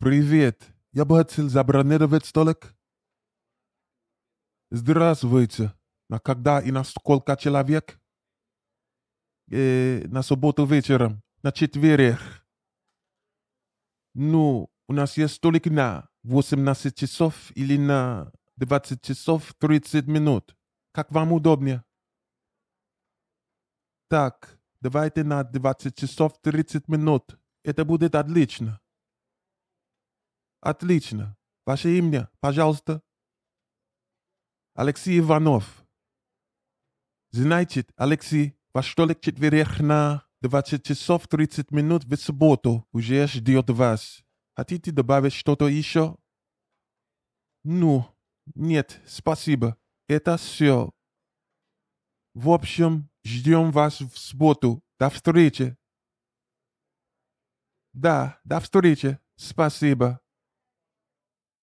«Привет! Я бы хотел забронировать столик». «Здравствуйте! На когда и на сколько человек?» э, «На субботу вечером, на четверг». «Ну, у нас есть столик на 18 часов или на 20 часов 30 минут. Как вам удобнее?» «Так, давайте на 20 часов 30 минут. Это будет отлично». Отлично. Ваше имя, пожалуйста. Алексей Иванов. Значит, Алексей, ваш столик четверех на 20 часов 30 минут в субботу уже ждет вас. Хотите добавить что-то еще? Ну, нет, спасибо. Это все. В общем, ждем вас в субботу. До встречи. Да, до встречи. Спасибо.